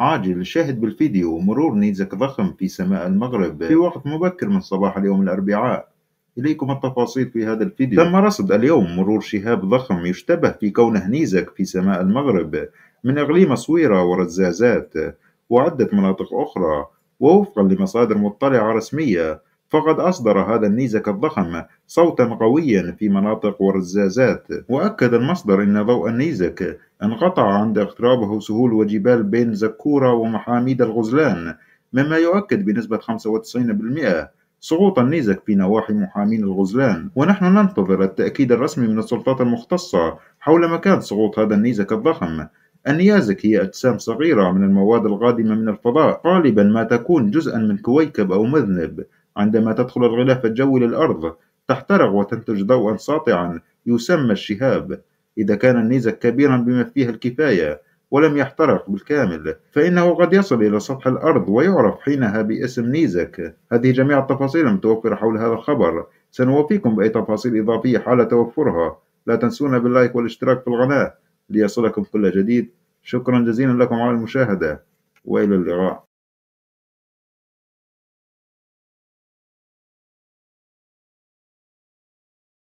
عاجل شاهد بالفيديو مرور نيزك ضخم في سماء المغرب في وقت مبكر من صباح اليوم الأربعاء إليكم التفاصيل في هذا الفيديو تم رصد اليوم مرور شهاب ضخم يشتبه في كونه نيزك في سماء المغرب من إقليم صويرة ورزازات وعدة مناطق أخرى ووفقا لمصادر مطلعة رسمية فقد أصدر هذا النيزك الضخم صوتا قويا في مناطق ورزازات وأكد المصدر أن ضوء النيزك انقطع عند اقترابه سهول وجبال بين زكورة ومحاميد الغزلان مما يؤكد بنسبة 95% سقوط النيزك في نواحي محامين الغزلان ونحن ننتظر التأكيد الرسمي من السلطات المختصة حول مكان سقوط هذا النيزك الضخم النيازك هي أجسام صغيرة من المواد القادمة من الفضاء غالبا ما تكون جزءا من كويكب أو مذنب عندما تدخل الغلاف الجوي للأرض تحترق وتنتج ضوءا ساطعا يسمى الشهاب إذا كان النيزك كبيرا بما فيه الكفاية ولم يحترق بالكامل فإنه قد يصل إلى سطح الأرض ويعرف حينها باسم نيزك هذه جميع التفاصيل المتوفرة حول هذا الخبر سنوافيكم بأي تفاصيل إضافية حال توفرها لا تنسونا باللايك والاشتراك في القناة ليصلكم كل جديد شكرا جزيلا لكم على المشاهدة وإلى اللقاء